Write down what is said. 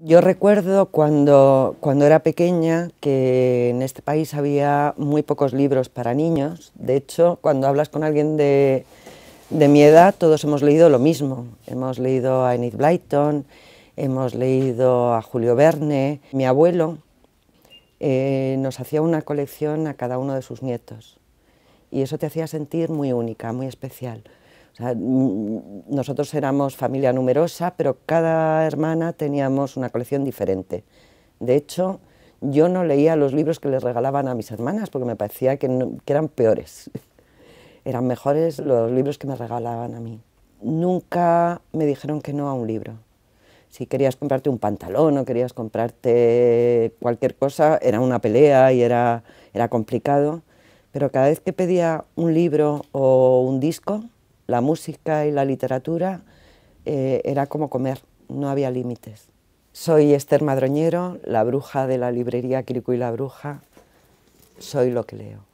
Yo recuerdo cuando, era pequeña que en este país había muy pocos libros para niños. De hecho, cuando hablas con alguien de, mi edad, todos hemos leído lo mismo. Hemos leído a Enid Blyton, hemos leído a Julio Verne. Mi abuelo eh, nos hacía una colección a cada uno de sus nietos. Y eso te hacía sentir muy única, muy especial nosotros éramos familia numerosa, pero cada hermana teníamos una colección diferente. De hecho, yo no leía los libros que les regalaban a mis hermanas porque me parecía que, eran peores. eran mejores los libros que me regalaban a mí. Nunca me dijeron que no a un libro. Si querías comprarte un pantalón o querías comprarte cualquier cosa, era una pelea y era, era complicado. Pero cada vez que pedía un libro o un disco, la música y la literatura eh, era como comer, no había límites. Soy Esther Madroñero, la bruja de la librería Quirico y la Bruja, soy lo que leo.